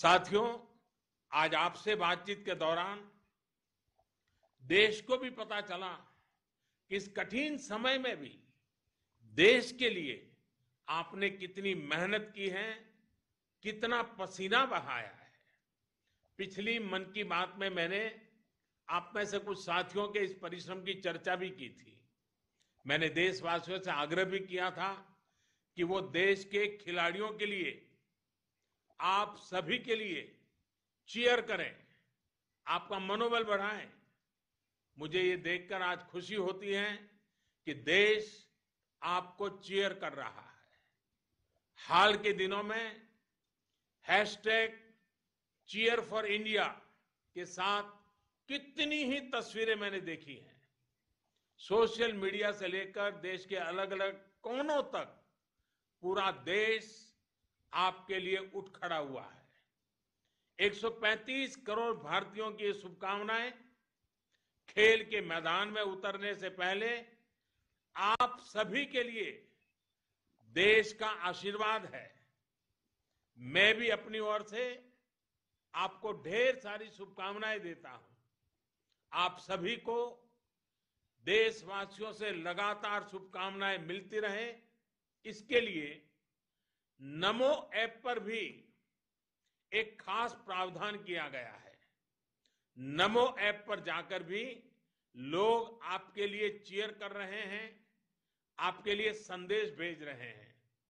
साथियों आज आपसे बातचीत के दौरान देश को भी पता चला कि इस कठिन समय में भी देश के लिए आपने कितनी मेहनत की है कितना पसीना बहाया है पिछली मन की बात में मैंने आप में से कुछ साथियों के इस परिश्रम की चर्चा भी की थी मैंने देशवासियों से आग्रह भी किया था कि वो देश के खिलाड़ियों के लिए आप सभी के लिए चीयर करें आपका मनोबल बढ़ाएं मुझे ये देखकर आज खुशी होती है कि देश आपको चीयर कर रहा है हाल के दिनों में हैशटैग चीयर फॉर इंडिया के साथ कितनी ही तस्वीरें मैंने देखी हैं सोशल मीडिया से लेकर देश के अलग अलग कोनों तक पूरा देश आपके लिए उठ खड़ा हुआ है 135 करोड़ भारतीयों की शुभकामनाएं खेल के मैदान में उतरने से पहले आप सभी के लिए देश का आशीर्वाद है मैं भी अपनी ओर से आपको ढेर सारी शुभकामनाएं देता हूं आप सभी को देशवासियों से लगातार शुभकामनाएं मिलती रहे इसके लिए नमो ऐप पर भी एक खास प्रावधान किया गया है नमो ऐप पर जाकर भी लोग आपके लिए चीयर कर रहे हैं आपके लिए संदेश भेज रहे हैं